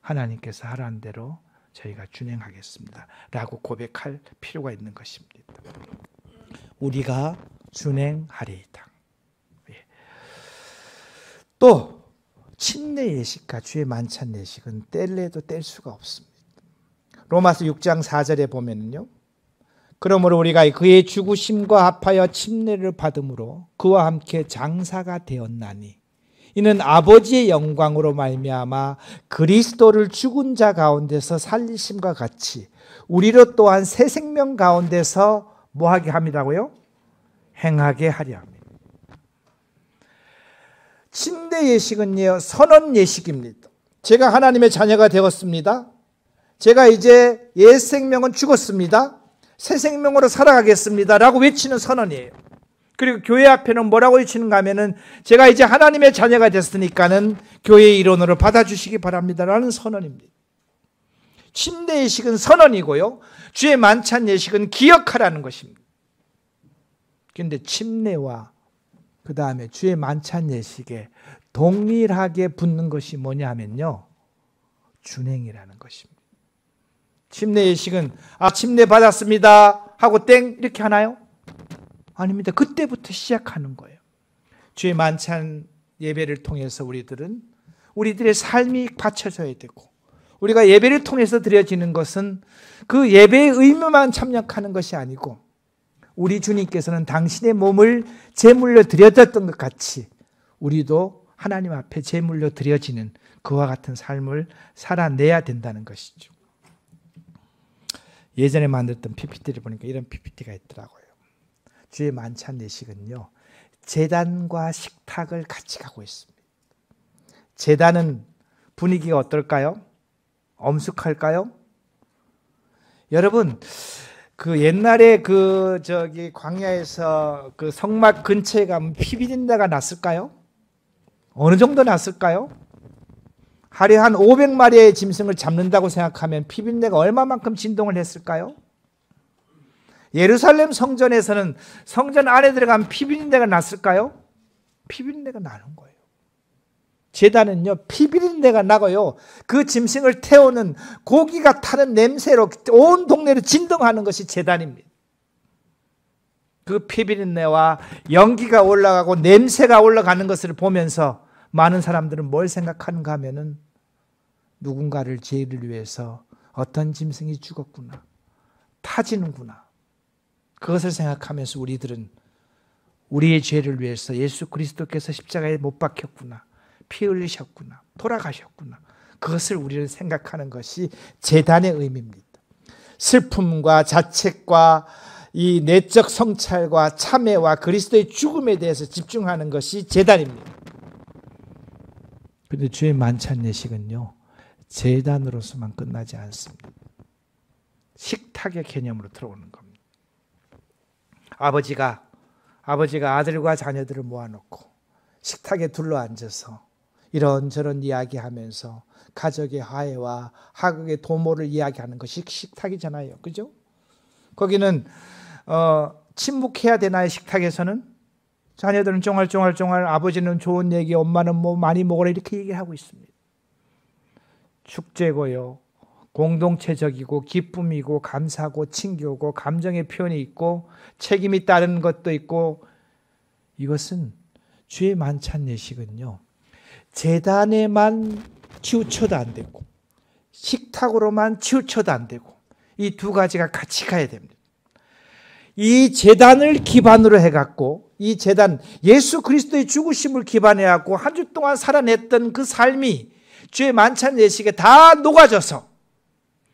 하나님께서 하라는 대로 저희가 준행하겠습니다. 라고 고백할 필요가 있는 것입니다. 우리가 준행하리이다. 예. 또 침례 예식과 주의 만찬 예식은 뗄래도 뗄 수가 없습니다. 로마서 6장 4절에 보면요. 그러므로 우리가 그의 죽으심과 합하여 침례를 받음으로 그와 함께 장사가 되었나니 이는 아버지의 영광으로 말미암아 그리스도를 죽은 자 가운데서 살리심과 같이 우리로 또한 새 생명 가운데서 뭐하게 함이라고요? 행하게 하려 합니다. 침대 예식은요 선언 예식입니다. 제가 하나님의 자녀가 되었습니다. 제가 이제 옛 생명은 죽었습니다. 새 생명으로 살아가겠습니다라고 외치는 선언이에요. 그리고 교회 앞에는 뭐라고 외치는가 하면은 제가 이제 하나님의 자녀가 됐으니까는 교회의 일원으로 받아주시기 바랍니다라는 선언입니다. 침례 예식은 선언이고요. 주의 만찬 예식은 기억하라는 것입니다. 그런데 침례와 그 다음에 주의 만찬 예식에 동일하게 붙는 것이 뭐냐 하면요. 준행이라는 것입니다. 침례 예식은 아 침례 받았습니다 하고 땡 이렇게 하나요? 아닙니다. 그때부터 시작하는 거예요. 주의 만찬 예배를 통해서 우리들은 우리들의 삶이 받쳐져야 되고 우리가 예배를 통해서 드려지는 것은 그 예배의 의무만 참여하는 것이 아니고 우리 주님께서는 당신의 몸을 제물로 드려던것 같이 우리도 하나님 앞에 제물로 드려지는 그와 같은 삶을 살아내야 된다는 것이죠. 예전에 만들던 PPT를 보니까 이런 PPT가 있더라고요. 주의 만찬 내식은요 재단과 식탁을 같이 가고 있습니다. 재단은 분위기가 어떨까요? 엄숙할까요? 여러분 그 옛날에 그 저기 광야에서 그 성막 근처에 가면 피비린내가 났을까요? 어느 정도 났을까요? 하루에 한 500마리의 짐승을 잡는다고 생각하면 피비린내가 얼마만큼 진동을 했을까요? 예루살렘 성전에서는 성전 안에 들어간 피비린내가 났을까요? 피비린내가 나는 거예요. 재단은요, 피비린내가 나고요. 그 짐승을 태우는 고기가 타는 냄새로 온 동네를 진동하는 것이 재단입니다. 그 피비린내와 연기가 올라가고 냄새가 올라가는 것을 보면서 많은 사람들은 뭘 생각하는가 하면은 누군가를 죄를 위해서 어떤 짐승이 죽었구나. 타지는구나. 그것을 생각하면서 우리들은 우리의 죄를 위해서 예수 그리스도께서 십자가에 못 박혔구나. 피 흘리셨구나. 돌아가셨구나. 그것을 우리는 생각하는 것이 재단의 의미입니다. 슬픔과 자책과 이 내적 성찰과 참회와 그리스도의 죽음에 대해서 집중하는 것이 재단입니다. 근데 주의 만찬 예식은요. 재단으로서만 끝나지 않습니다. 식탁의 개념으로 들어오는 겁니다. 아버지가 아버지가 아들과 자녀들을 모아놓고 식탁에 둘러앉아서 이런저런 이야기하면서 가족의 화해와 하극의 도모를 이야기하는 것이 식탁이잖아요. 그죠? 거기는 어, 침묵해야 되나요? 식탁에서는 자녀들은 쫑알쫑알쫑알 아버지는 좋은 얘기 엄마는 뭐 많이 먹으라 이렇게 얘기하고 있습니다. 축제고요. 공동체적이고 기쁨이고 감사고 하 친교고 감정의 표현이 있고 책임이 따르는 것도 있고 이것은 주의 만찬 예식은요. 재단에만 치우쳐도 안 되고 식탁으로만 치우쳐도 안 되고 이 두 가지가 같이 가야 됩니다. 이 재단을 기반으로 해갖고 이 재단 예수 그리스도의 죽으심을 기반해갖고 한 주 동안 살아냈던 그 삶이 주의 만찬 예식에 다 녹아져서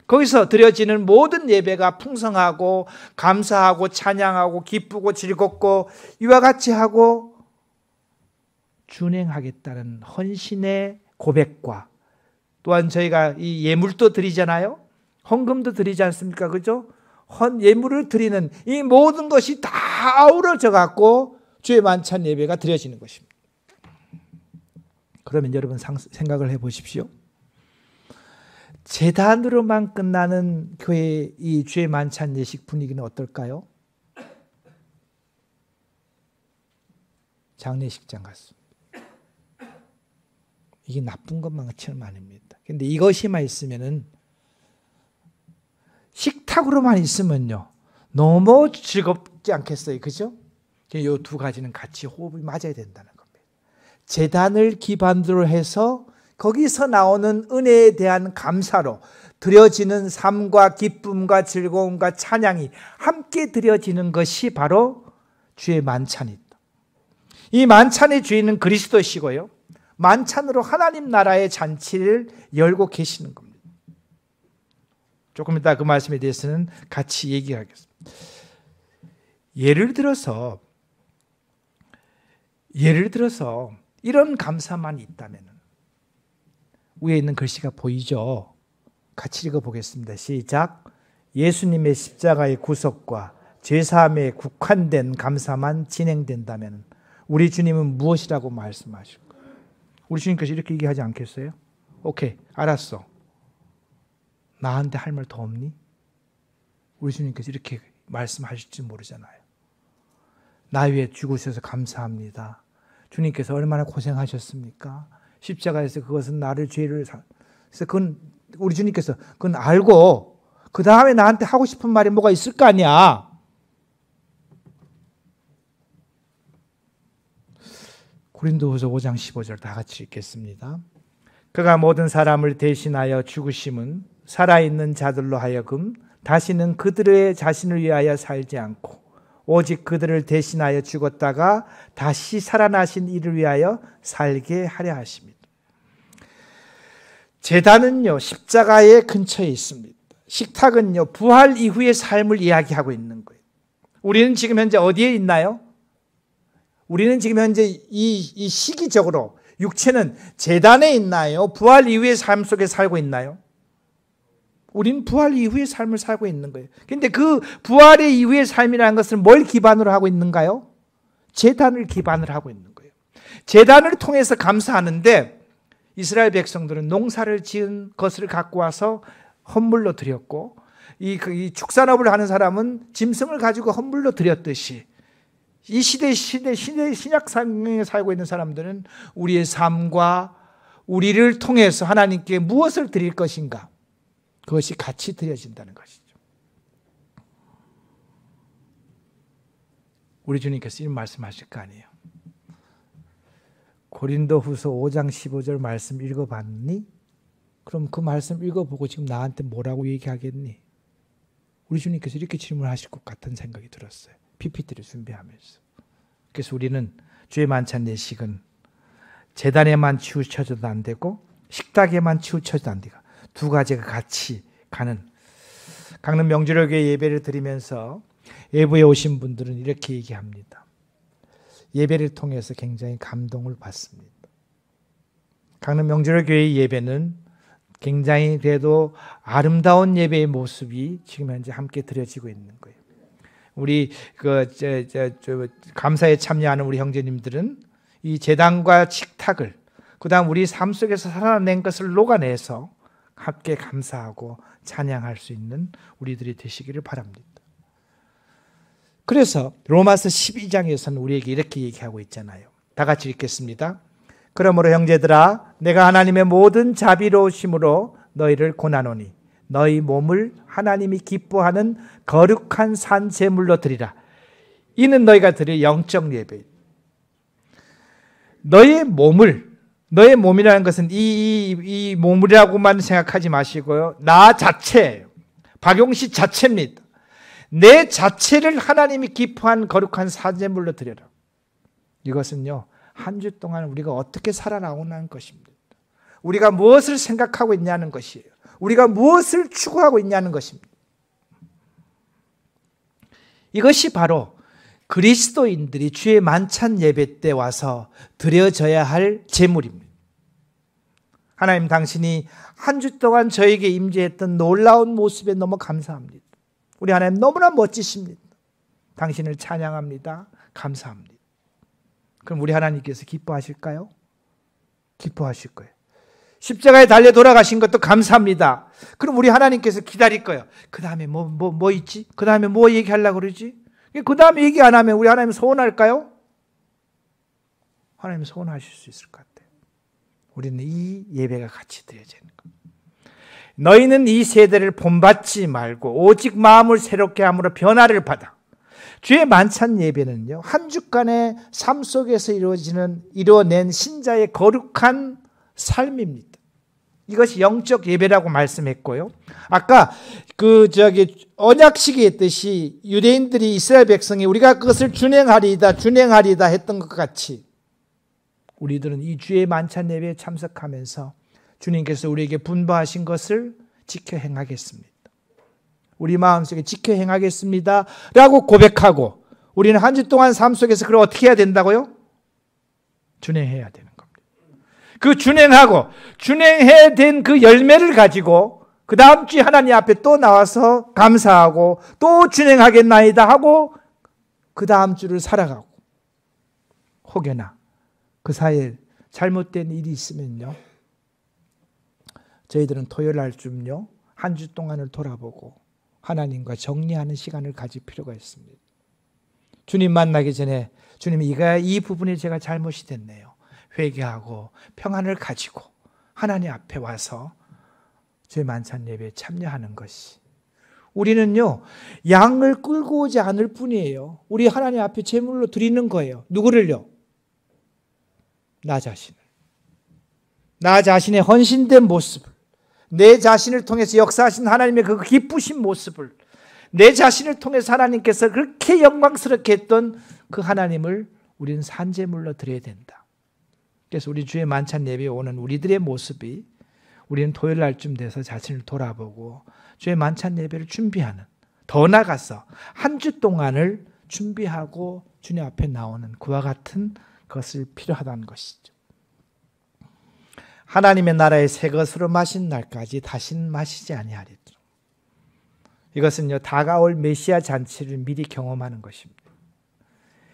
거기서 드려지는 모든 예배가 풍성하고 감사하고 찬양하고 기쁘고 즐겁고 이와 같이 하고 준행하겠다는 헌신의 고백과 또한 저희가 이 예물도 드리잖아요. 헌금도 드리지 않습니까? 그죠? 헌 예물을 드리는 이 모든 것이 다 아우러져 갖고 주의 만찬 예배가 드려지는 것입니다. 그러면 여러분 상, 생각을 해 보십시오. 재단으로만 끝나는 교회 이 주의 만찬 예식 분위기는 어떨까요? 장례식장 갔습니다. 이게 나쁜 것만처 아닙니다. 근데 이것이만 있으면은 식탁으로만 있으면요. 너무 즐겁지 않겠어요. 그죠? 이 두 가지는 같이 호흡이 맞아야 된다는 겁니다. 재단을 기반으로 해서 거기서 나오는 은혜에 대한 감사로 드려지는 삶과 기쁨과 즐거움과 찬양이 함께 드려지는 것이 바로 주의 만찬이다. 이 만찬의 주인은 그리스도시고요. 만찬으로 하나님 나라의 잔치를 열고 계시는 겁니다. 조금 이따 그 말씀에 대해서는 같이 얘기하겠습니다. 예를 들어서 예를 들어서 이런 감사만 있다면 위에 있는 글씨가 보이죠? 같이 읽어보겠습니다. 시작. 예수님의 십자가의 구속과 죄사함에 국한된 감사만 진행된다면 우리 주님은 무엇이라고 말씀하실까? 우리 주님께서 이렇게 얘기하지 않겠어요? 오케이, 알았어. 나한테 할 말 더 없니? 우리 주님께서 이렇게 말씀하실지 모르잖아요. 나 위해 죽으셔서 감사합니다. 주님께서 얼마나 고생하셨습니까? 십자가에서 그것은 나를 죄를 사. 그래서 그건 우리 주님께서 그건 알고 그 다음에 나한테 하고 싶은 말이 뭐가 있을 거 아니야. 고린도후서 5장 15절 다 같이 읽겠습니다. 그가 모든 사람을 대신하여 죽으심은 살아있는 자들로 하여금 다시는 그들의 자신을 위하여 살지 않고 오직 그들을 대신하여 죽었다가 다시 살아나신 이를 위하여 살게 하려 하십니다. 재단은요, 십자가의 근처에 있습니다. 식탁은요, 부활 이후의 삶을 이야기하고 있는 거예요. 우리는 지금 현재 어디에 있나요? 우리는 지금 현재 이, 이 시기적으로 육체는 재단에 있나요? 부활 이후의 삶 속에 살고 있나요? 우린 부활 이후의 삶을 살고 있는 거예요. 근데 그 부활의 이후의 삶이라는 것을 뭘 기반으로 하고 있는가요? 재단을 기반을 하고 있는 거예요. 재단을 통해서 감사하는데 이스라엘 백성들은 농사를 지은 것을 갖고 와서 헌물로 드렸고 이, 그, 이 축산업을 하는 사람은 짐승을 가지고 헌물로 드렸듯이 이 시대 시대 시대 신약 상에 살고 있는 사람들은 우리의 삶과 우리를 통해서 하나님께 무엇을 드릴 것인가 그것이 같이 드려진다는 것이죠. 우리 주님께서 이 말씀하실 거 아니에요. 고린도 후서 5장 15절 말씀 읽어봤니? 그럼 그 말씀 읽어보고 지금 나한테 뭐라고 얘기하겠니? 우리 주님께서 이렇게 질문하실 것 같은 생각이 들었어요. PPT를 준비하면서. 그래서 우리는 주의 만찬 예식은 재단에만 치우쳐져도 안 되고 식탁에만 치우쳐져도 안 되고 두 가지가 같이 가는 강릉 명주력의 예배를 드리면서 예부에 오신 분들은 이렇게 얘기합니다. 예배를 통해서 굉장히 감동을 받습니다. 강릉 명주교회 예배는 굉장히 그래도 아름다운 예배의 모습이 지금 현재 함께 드려지고 있는 거예요. 우리 그 저, 저, 저, 감사에 참여하는 우리 형제님들은 이 재단과 식탁을 그다음 우리 삶 속에서 살아낸 것을 녹아내서 함께 감사하고 찬양할 수 있는 우리들이 되시기를 바랍니다. 그래서 로마서 12장에서는 우리에게 이렇게 얘기하고 있잖아요. 다 같이 읽겠습니다. 그러므로 형제들아 내가 하나님의 모든 자비로우심으로 너희를 고난오니 너희 몸을 하나님이 기뻐하는 거룩한 산 제물로 드리라. 이는 너희가 드릴 영적 예배. 너희 몸을 너의 몸이라는 것은 이, 이, 이 몸이라고만 생각하지 마시고요. 나 자체, 박용시 자체입니다. 내 자체를 하나님이 기뻐한 거룩한 사제물로 드려라. 이것은요, 한 주 동안 우리가 어떻게 살아나오는 것입니다. 우리가 무엇을 생각하고 있냐는 것이에요. 우리가 무엇을 추구하고 있냐는 것입니다. 이것이 바로 그리스도인들이 주의 만찬 예배 때 와서 드려져야 할 제물입니다. 하나님 당신이 한 주 동안 저에게 임재했던 놀라운 모습에 너무 감사합니다. 우리 하나님 너무나 멋지십니다. 당신을 찬양합니다. 감사합니다. 그럼 우리 하나님께서 기뻐하실까요? 기뻐하실 거예요. 십자가에 달려 돌아가신 것도 감사합니다. 그럼 우리 하나님께서 기다릴 거예요. 그 다음에 뭐, 뭐, 뭐 있지? 그 다음에 뭐 얘기하려고 그러지? 그 다음에 얘기 안 하면 우리 하나님 소원할까요 하나님 서운하실 수 있을 것 같아요. 우리는 이 예배가 같이 드려지는 것. 너희는 이 세대를 본받지 말고 오직 마음을 새롭게 함으로 변화를 받아. 주의 만찬 예배는요, 한 주간의 삶 속에서 이루어지는, 이루어낸 신자의 거룩한 삶입니다. 이것이 영적 예배라고 말씀했고요. 아까 그 저기 언약식이 했듯이 유대인들이 이스라엘 백성이 우리가 그것을 준행하리다준행하리다 했던 것 같이 우리들은 이 주의 만찬 예배에 참석하면서 주님께서 우리에게 분부하신 것을 지켜 행하겠습니다. 우리 마음속에 지켜 행하겠습니다. 라고 고백하고 우리는 한 주 동안 삶 속에서 그걸 어떻게 해야 된다고요? 준행해야 되는 그 준행하고 준행해 된 그 열매를 가지고 그 다음 주에 하나님 앞에 또 나와서 감사하고 또 준행하겠나이다 하고 그 다음 주를 살아가고 혹여나 그 사이에 잘못된 일이 있으면요 저희들은 토요일 날쯤요 한 주 동안을 돌아보고 하나님과 정리하는 시간을 가질 필요가 있습니다. 주님 만나기 전에 주님 이가 이 부분에 제가 잘못이 됐네요. 회개하고 평안을 가지고 하나님 앞에 와서 주의 만찬 예배에 참여하는 것이 우리는요 양을 끌고 오지 않을 뿐이에요. 우리 하나님 앞에 제물로 드리는 거예요. 누구를요? 나 자신을. 나 자신의 헌신된 모습을 내 자신을 통해서 역사하신 하나님의 그 기쁘신 모습을 내 자신을 통해서 하나님께서 그렇게 영광스럽게 했던 그 하나님을 우리는 산재물로 드려야 된다. 그래서 우리 주의 만찬 예배에 오는 우리들의 모습이 우리는 토요일 날쯤 돼서 자신을 돌아보고 주의 만찬 예배를 준비하는 더 나가서 아한주 동안을 준비하고 주님 앞에 나오는 그와 같은 것을 필요하다는 것이죠. 하나님의 나라의 새 것으로 마신 날까지 다신 마시지 아니하리라. 이것은요 다가올 메시아 잔치를 미리 경험하는 것입니다.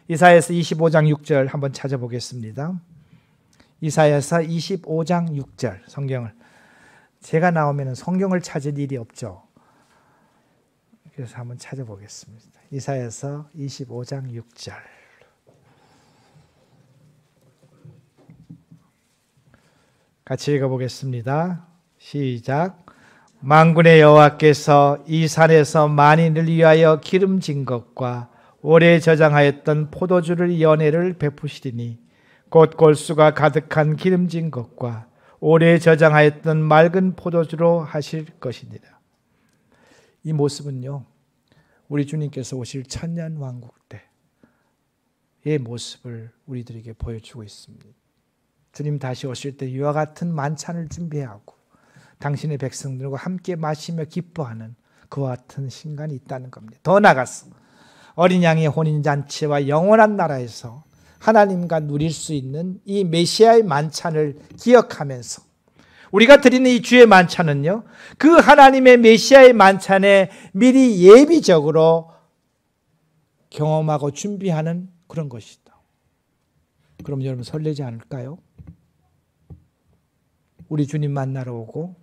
이사에서 25장 6절 한번 찾아보겠습니다. 이사야서 25장 6절 성경을 제가 나오면 성경을 찾을 일이 없죠. 그래서 한번 찾아보겠습니다. 이사야서 25장 6절. 같이 읽어보겠습니다. 시작. 만군의 여호와께서 이 산에서 만인을 위하여 기름진 것과 오래 저장하였던 포도주를 연회를 베푸시리니 곧 골수가 가득한 기름진 것과 오래 저장하였던 맑은 포도주로 하실 것입니다. 이 모습은요, 우리 주님께서 오실 천년 왕국 때의 모습을 우리들에게 보여주고 있습니다. 주님 다시 오실 때 이와 같은 만찬을 준비하고 당신의 백성들과 함께 마시며 기뻐하는 그와 같은 신간이 있다는 겁니다. 더 나아가서 어린 양의 혼인잔치와 영원한 나라에서 하나님과 누릴 수 있는 이 메시아의 만찬을 기억하면서 우리가 드리는 이 주의 만찬은요, 그 하나님의 메시아의 만찬에 미리 예비적으로 경험하고 준비하는 그런 것이다. 그럼 여러분 설레지 않을까요? 우리 주님 만나러 오고,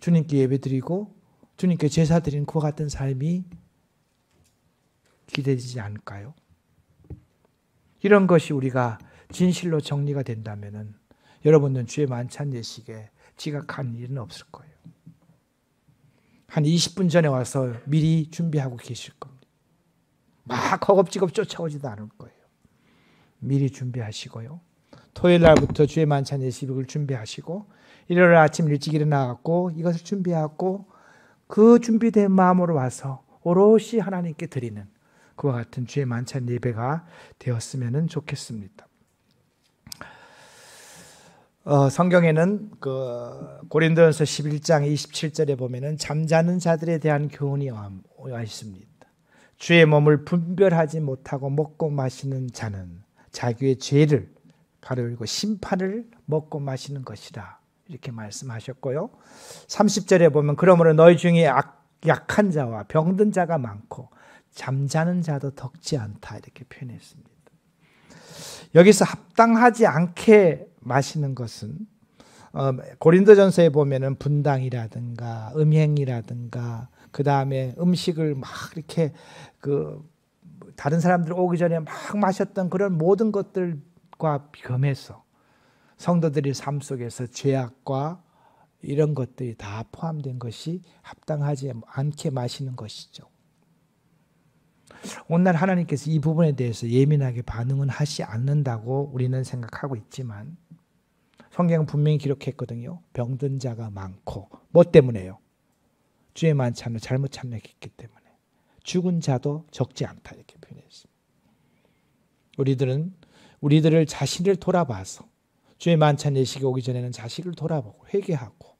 주님께 예배 드리고, 주님께 제사 드린 그와 같은 삶이 기대되지 않을까요? 이런 것이 우리가 진실로 정리가 된다면은 여러분은 주의 만찬 예식에 지각한 일은 없을 거예요. 한 20분 전에 와서 미리 준비하고 계실 겁니다. 막 허겁지겁 쫓아오지도 않을 거예요. 미리 준비하시고요. 토요일 날부터 주의 만찬 예식을 준비하시고 일요일 아침 일찍 일어나갖고 이것을 준비하고 그 준비된 마음으로 와서 오롯이 하나님께 드리는 그와 같은 주의 만찬 예배가 되었으면 좋겠습니다. 어, 성경에는 그 고린도전서 11장 27절에 보면은 잠자는 자들에 대한 교훈이 와, 있습니다. 주의 몸을 분별하지 못하고 먹고 마시는 자는 자기의 죄를 가려울고 심판을 먹고 마시는 것이라 이렇게 말씀하셨고요. 30절에 보면 그러므로 너희 중에 악, 약한 자와 병든 자가 많고 잠자는 자도 덕지 않다 이렇게 표현했습니다. 여기서 합당하지 않게 마시는 것은 어, 고린도전서에 보면은 분당이라든가 음행이라든가 그 다음에 음식을 막 이렇게 그 다른 사람들 오기 전에 막 마셨던 그런 모든 것들과 비교해서 성도들이 삶 속에서 죄악과 이런 것들이 다 포함된 것이 합당하지 않게 마시는 것이죠. 오늘 하나님께서 이 부분에 대해서 예민하게 반응은 하지 않는다고 우리는 생각하고 있지만 성경은 분명히 기록했거든요. 병든 자가 많고 뭐 때문에요? 주의 만찬을 잘못 참여했기 때문에 죽은 자도 적지 않다 이렇게 표현했습니다. 우리들은 우리들을 자신을 돌아봐서 주의 만찬 예식이 오기 전에는 자식을 돌아보고 회개하고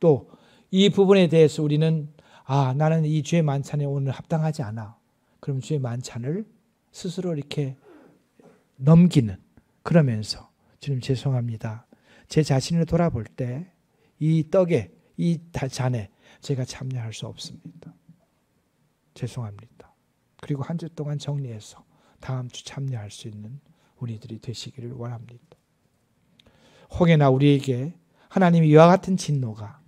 또 이 부분에 대해서 우리는 아, 나는 이 주의 만찬에 오늘 합당하지 않아. 그럼 주의 만찬을 스스로 이렇게 넘기는 그러면서 주님 죄송합니다. 제 자신을 돌아볼 때 이 떡에 이 잔에 제가 참여할 수 없습니다. 죄송합니다. 그리고 한 주 동안 정리해서 다음 주 참여할 수 있는 우리들이 되시기를 원합니다. 혹여나 우리에게 하나님 이와 같은 진노가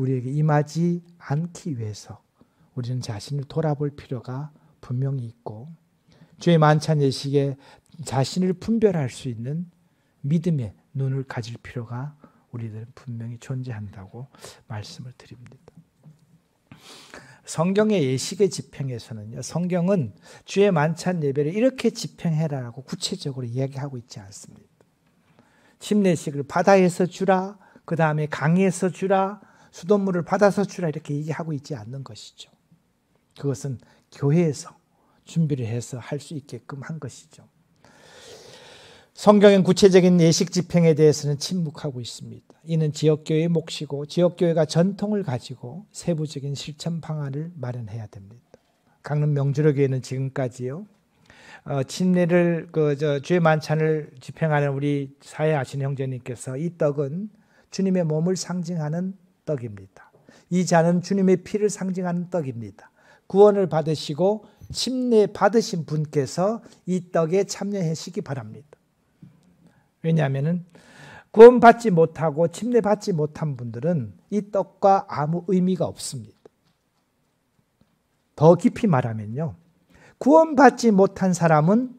우리에게 임하지 않기 위해서 우리는 자신을 돌아볼 필요가 분명히 있고 주의 만찬 예식에 자신을 분별할 수 있는 믿음의 눈을 가질 필요가 우리들은 분명히 존재한다고 말씀을 드립니다. 성경의 예식의 집행에서는요. 성경은 주의 만찬 예배를 이렇게 집행해라라고 구체적으로 이야기하고 있지 않습니다. 침례식을 바다에서 주라, 그 다음에 강에서 주라, 수돗물을 받아서 주라 이렇게 얘기하고 있지 않는 것이죠. 그것은 교회에서 준비를 해서 할 수 있게끔 한 것이죠. 성경은 구체적인 예식 집행에 대해서는 침묵하고 있습니다. 이는 지역교회의 몫이고 지역교회가 전통을 가지고 세부적인 실천 방안을 마련해야 됩니다. 강릉 명주로교회는 지금까지요. 어, 침례를 그저 주의 만찬을 집행하는 우리 사회 아신 형제님께서 이 떡은 주님의 몸을 상징하는 떡입니다. 이 잔은 주님의 피를 상징하는 떡입니다. 구원을 받으시고 침례 받으신 분께서 이 떡에 참여하시기 바랍니다. 왜냐하면 구원받지 못하고 침례받지 못한 분들은 이 떡과 아무 의미가 없습니다. 더 깊이 말하면요. 구원받지 못한 사람은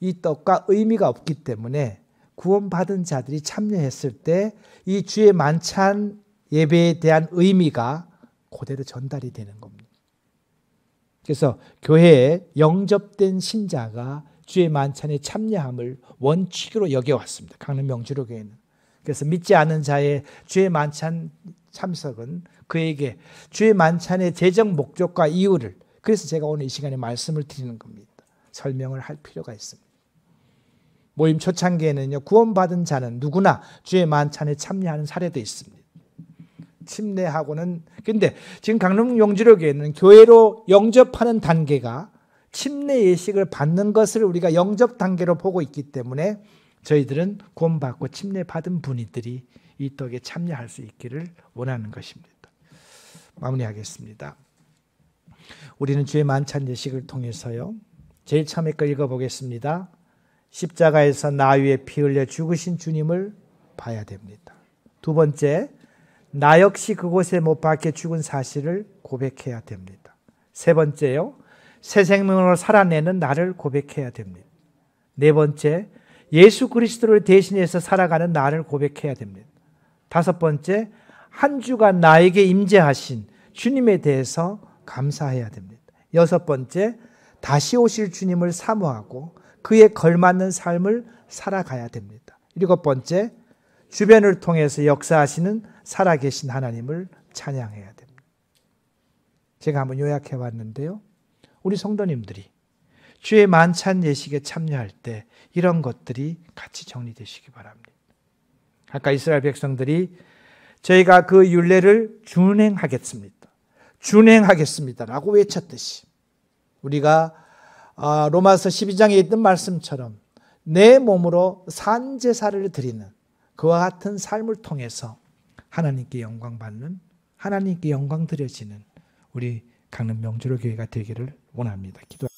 이 떡과 의미가 없기 때문에 구원받은 자들이 참여했을 때 이 주의 만찬 예배에 대한 의미가 그대로 전달이 되는 겁니다. 그래서 교회에 영접된 신자가 주의 만찬에 참여함을 원칙으로 여겨왔습니다. 강릉 명주로 교회는. 그래서 믿지 않은 자의 주의 만찬 참석은 그에게 주의 만찬의 재정 목적과 이유를 그래서 제가 오늘 이 시간에 말씀을 드리는 겁니다. 설명을 할 필요가 있습니다. 모임 초창기에는요, 구원받은 자는 누구나 주의 만찬에 참여하는 사례도 있습니다. 침례하고는 근데 지금 강릉 용지로교회 는 교회로 영접하는 단계가 침례 예식을 받는 것을 우리가 영접 단계로 보고 있기 때문에 저희들은 구원받고 침례 받은 분들이 이덕에 참여할 수 있기를 원하는 것입니다. 마무리하겠습니다. 우리는 주의 만찬 예식을 통해서요. 제일 참의 걸 읽어보겠습니다. 십자가에서 나 위에 피 흘려 죽으신 주님을 봐야 됩니다. 두 번째, 나 역시 그곳에 못 박혀 죽은 사실을 고백해야 됩니다. 세 번째요. 새 생명으로 살아내는 나를 고백해야 됩니다. 네 번째, 예수 그리스도를 대신해서 살아가는 나를 고백해야 됩니다. 다섯 번째, 한 주간 나에게 임재하신 주님에 대해서 감사해야 됩니다. 여섯 번째, 다시 오실 주님을 사모하고 그에 걸맞는 삶을 살아가야 됩니다. 일곱 번째, 주변을 통해서 역사하시는 살아계신 하나님을 찬양해야 됩니다. 제가 한번 요약해 왔는데요. 우리 성도님들이 주의 만찬 예식에 참여할 때 이런 것들이 같이 정리되시기 바랍니다. 아까 이스라엘 백성들이 저희가 그 윤례를 준행하겠습니다. 준행하겠습니다라고 외쳤듯이 우리가 아, 로마서 12장에 있던 말씀처럼 내 몸으로 산제사를 드리는 그와 같은 삶을 통해서 하나님께 영광 받는 하나님께 영광 드려지는 우리 강릉 명주로 교회가 되기를 원합니다. 기도.